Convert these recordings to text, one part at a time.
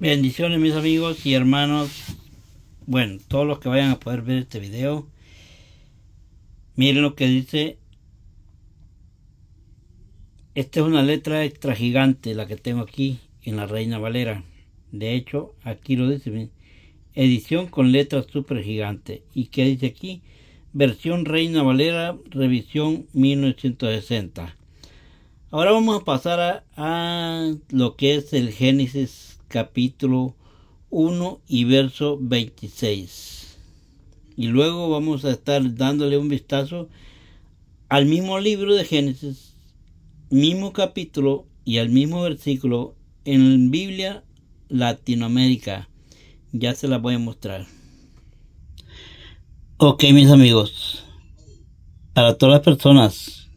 Bendiciones mis amigos y hermanos. Bueno, todos los que vayan a poder ver este video. Miren lo que dice. Esta es una letra extra gigante la que tengo aquí en la Reina Valera. De hecho, aquí lo dice. Edición con letra super gigante. ¿Y qué dice aquí? Versión Reina Valera, revisión 1960. Ahora vamos a pasar a lo que es el Génesis capítulo 1 y verso 26. Y luego vamos a estar dándole un vistazo al mismo libro de Génesis, mismo capítulo y al mismo versículo en Biblia Latinoamérica. Ya se la voy a mostrar. Ok, mis amigos. Para todas las personas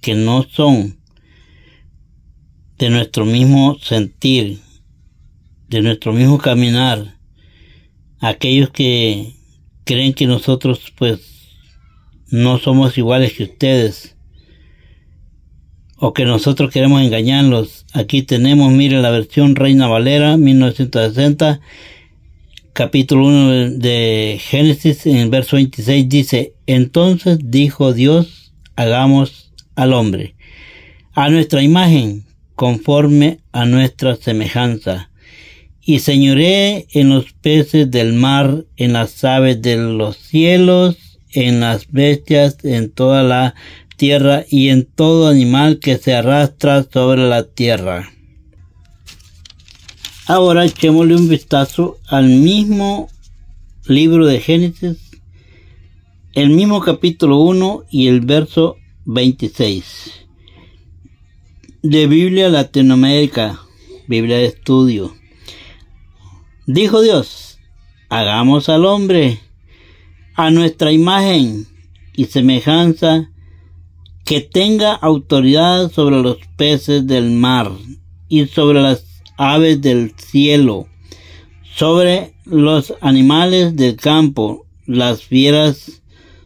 que no son de nuestro mismo sentir, de nuestro mismo caminar, aquellos que creen que nosotros pues no somos iguales que ustedes o que nosotros queremos engañarlos. Aquí tenemos, mire, la versión Reina Valera 1960, capítulo 1 de Génesis, en el verso 26 dice, entonces dijo Dios, hagamos al hombre, a nuestra imagen, conforme a nuestra semejanza y señoré en los peces del mar, en las aves de los cielos, en las bestias, en toda la tierra y en todo animal que se arrastra sobre la tierra. Ahora echémosle un vistazo al mismo libro de Génesis, el mismo capítulo 1 y el verso 26. De Biblia Latinoamérica, Biblia de Estudio. Dijo Dios, hagamos al hombre a nuestra imagen y semejanza que tenga autoridad sobre los peces del mar y sobre las aves del cielo, sobre los animales del campo, las fieras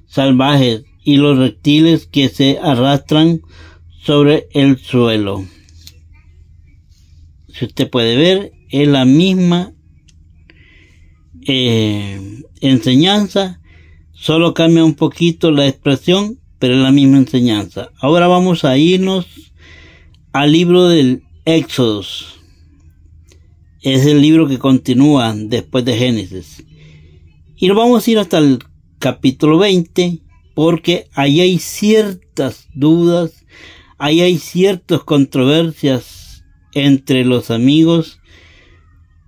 salvajes y los reptiles que se arrastran sobre el suelo. Si usted puede ver, es la misma eh, enseñanza, solo cambia un poquito la expresión, pero es la misma enseñanza. Ahora vamos a irnos al libro del Éxodo. Es el libro que continúa después de Génesis. Y lo vamos a ir hasta el capítulo 20, porque ahí hay ciertas dudas, ahí hay ciertas controversias entre los amigos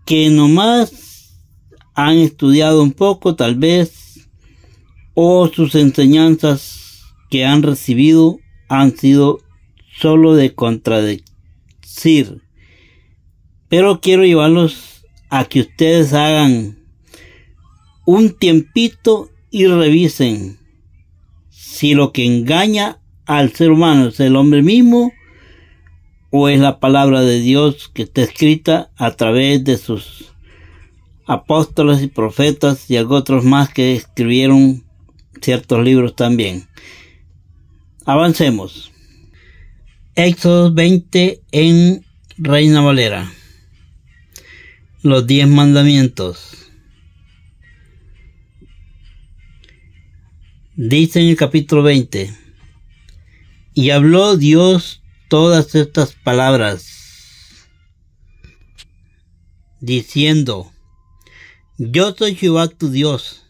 que nomás han estudiado un poco tal vez o sus enseñanzas que han recibido han sido solo de contradecir. Pero quiero llevarlos a que ustedes hagan un tiempito y revisen si lo que engaña al ser humano es el hombre mismo o es la palabra de Dios que está escrita a través de sus apóstoles y profetas y otros más que escribieron ciertos libros también. Avancemos. Éxodo 20 en Reina Valera. Los diez mandamientos. Dice en el capítulo 20. Y habló Dios todas estas palabras, diciendo, yo soy Jehová tu Dios,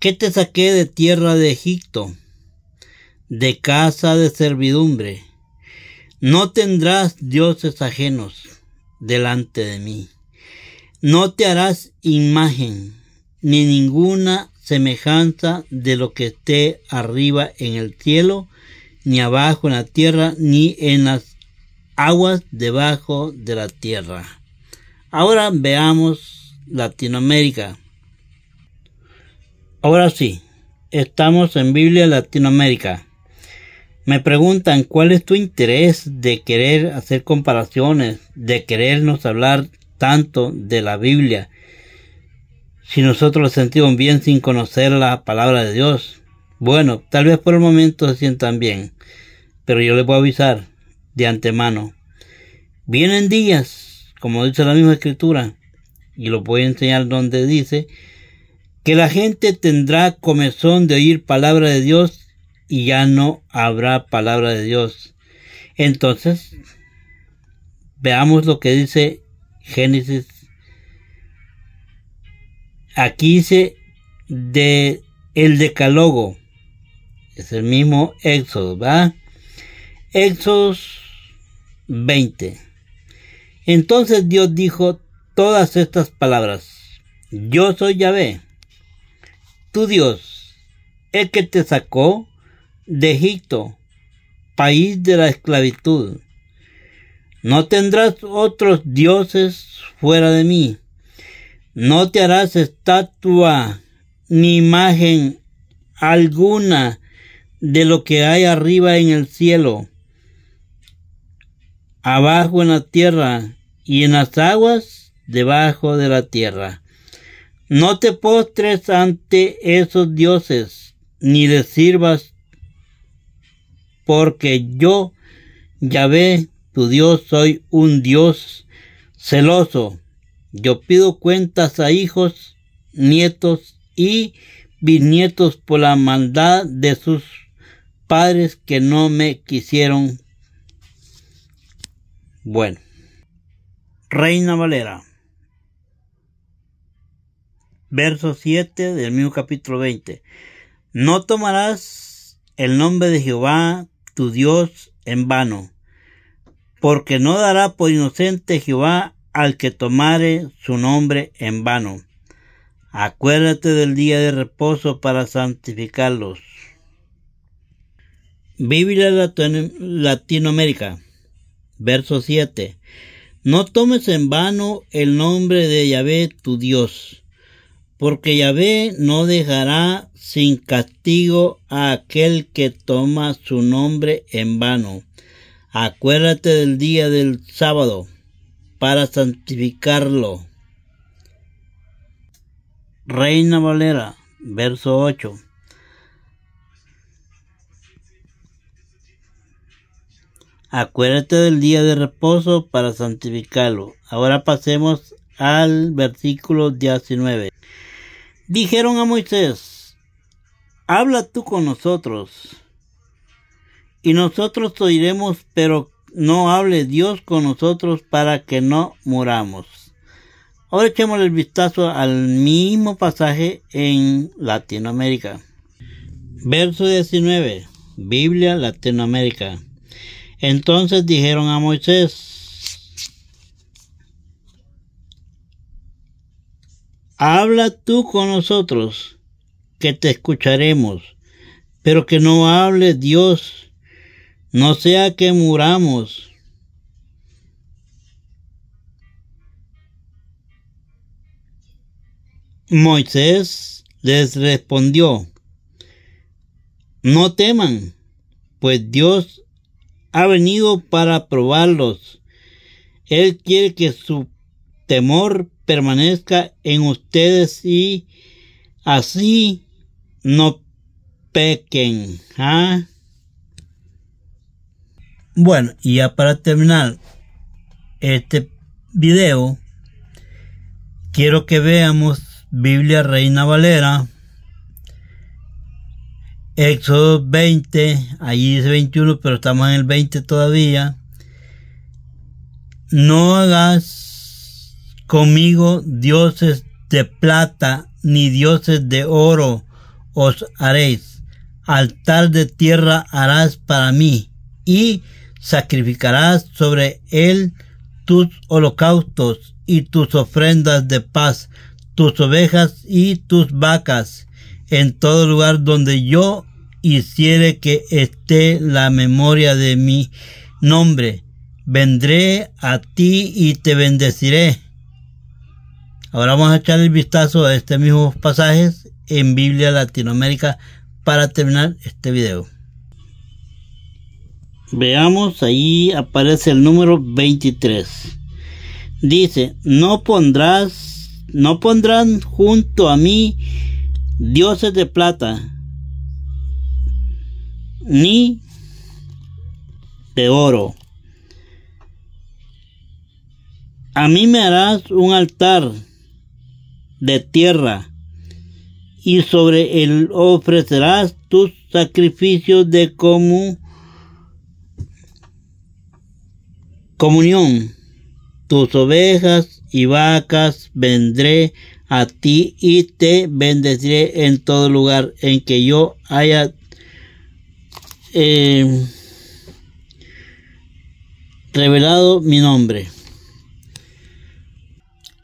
que te saqué de tierra de Egipto, de casa de servidumbre. No tendrás dioses ajenos delante de mí. No te harás imagen ni ninguna semejanza de lo que esté arriba en el cielo, ni abajo en la tierra, ni en las aguas debajo de la tierra. Ahora veamos Latinoamérica. Ahora sí, estamos en Biblia Latinoamérica. Me preguntan cuál es tu interés de querer hacer comparaciones, de querernos hablar tanto de la Biblia, si nosotros sentimos bien sin conocer la palabra de Dios. Bueno, tal vez por el momento se sientan bien, pero yo les voy a avisar de antemano. Vienen días, como dice la misma escritura, y lo voy a enseñar donde dice, que la gente tendrá comezón de oír palabra de Dios y ya no habrá palabra de Dios. Entonces, veamos lo que dice Génesis. Aquí dice de el decalogo. Es el mismo Éxodo, ¿va? Éxodo 20. Entonces Dios dijo, todas estas palabras. Yo soy Yahvé, tu Dios, el que te sacó de Egipto, país de la esclavitud. No tendrás otros dioses fuera de mí. No te harás estatua ni imagen alguna de lo que hay arriba en el cielo, abajo en la tierra y en las aguas debajo de la tierra. No te postres ante esos dioses, ni les sirvas, porque yo, ve tu Dios, soy un Dios celoso. Yo pido cuentas a hijos, nietos y bisnietos por la maldad de sus padres que no me quisieron. Bueno, Reina Valera verso 7 del mismo capítulo 20. No tomarás el nombre de Jehová tu Dios en vano, porque no dará por inocente Jehová al que tomare su nombre en vano. Acuérdate del día de reposo para santificarlos. Biblia Latinoamérica, verso 7. No tomes en vano el nombre de Yahvé tu Dios porque Yahvé no dejará sin castigo a aquel que toma su nombre en vano. Acuérdate del día del sábado para santificarlo. Reina Valera, verso 8. Acuérdate del día de reposo para santificarlo. Ahora pasemos al versículo 19. Dijeron a Moisés, habla tú con nosotros y nosotros te oiremos, pero no hable Dios con nosotros para que no muramos. Ahora echemos el vistazo al mismo pasaje en Latinoamérica. Verso 19, Biblia Latinoamérica. Entonces dijeron a Moisés, habla tú con nosotros, que te escucharemos, pero que no hable Dios, no sea que muramos. Moisés les respondió, no teman, pues Dios ha venido para probarlos. Él quiere que su temor permanezca en ustedes y así no pequen. ¿ah? Bueno, y ya para terminar este video, quiero que veamos Biblia Reina Valera, Éxodo 20, Allí dice 21, pero estamos en el 20 todavía. No hagas conmigo dioses de plata ni dioses de oro os haréis. Altar de tierra harás para mí y sacrificarás sobre él tus holocaustos y tus ofrendas de paz, tus ovejas y tus vacas, en todo lugar donde yo hiciere que esté la memoria de mi nombre. Vendré a ti y te bendeciré Ahora vamos a echar el vistazo a este mismo pasaje en Biblia Latinoamérica para terminar este video. Veamos, ahí aparece el número 23. Dice, no pondrás, no pondrán junto a mí dioses de plata, ni de oro. A mí me harás un altar de tierra, y sobre él ofrecerás tus sacrificios de común comunión. Tus ovejas y vacas vendré a ti y te bendeciré en todo lugar en que yo haya eh, revelado mi nombre.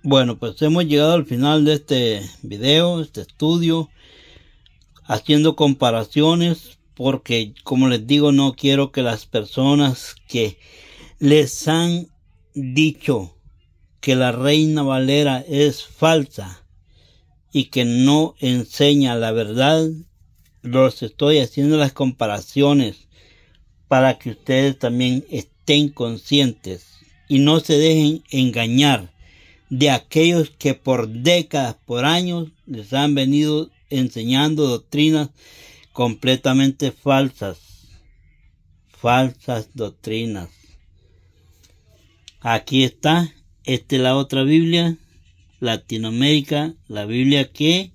Bueno, pues hemos llegado al final de este video, este estudio, haciendo comparaciones, porque como les digo, no quiero que las personas que les han dicho que la reina Valera es falsa y que no enseña la verdad, los estoy haciendo las comparaciones para que ustedes también estén conscientes y no se dejen engañar de aquellos que por décadas, por años, les han venido enseñando doctrinas completamente falsas. Falsas doctrinas. Aquí está, esta es la otra Biblia, Latinoamérica, la Biblia que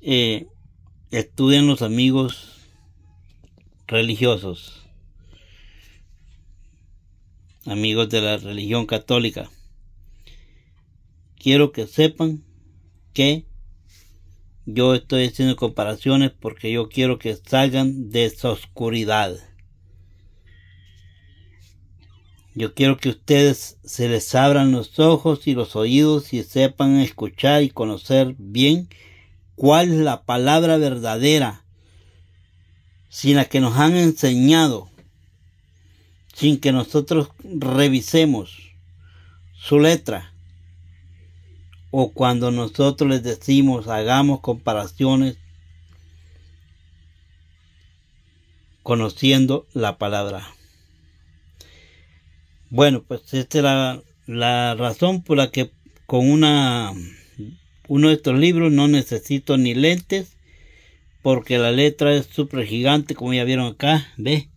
eh, estudian los amigos religiosos, amigos de la religión católica quiero que sepan que yo estoy haciendo comparaciones porque yo quiero que salgan de esa oscuridad. Yo quiero que ustedes se les abran los ojos y los oídos y sepan escuchar y conocer bien cuál es la palabra verdadera, sin la que nos han enseñado, sin que nosotros revisemos su letra o cuando nosotros les decimos hagamos comparaciones conociendo la palabra. Bueno, pues esta es la, razón por la que con una, uno de estos libros no necesito ni lentes porque la letra es súper gigante como ya vieron acá, ve,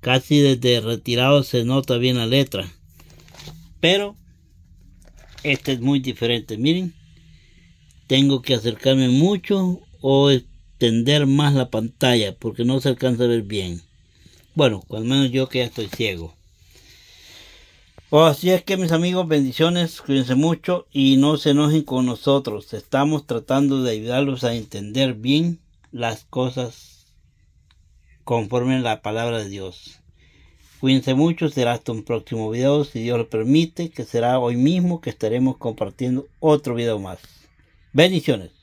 casi desde retirado se nota bien la letra, pero este es muy diferente, miren. Tengo que acercarme mucho o extender más la pantalla porque no se alcanza a ver bien. Bueno, al menos yo que ya estoy ciego. Oh, así es que mis amigos, bendiciones, cuídense mucho y no se enojen con nosotros. Estamos tratando de ayudarlos a entender bien las cosas conforme a la palabra de Dios. Cuídense mucho, será hasta un próximo video, si Dios lo permite, que será hoy mismo que estaremos compartiendo otro video más. Bendiciones.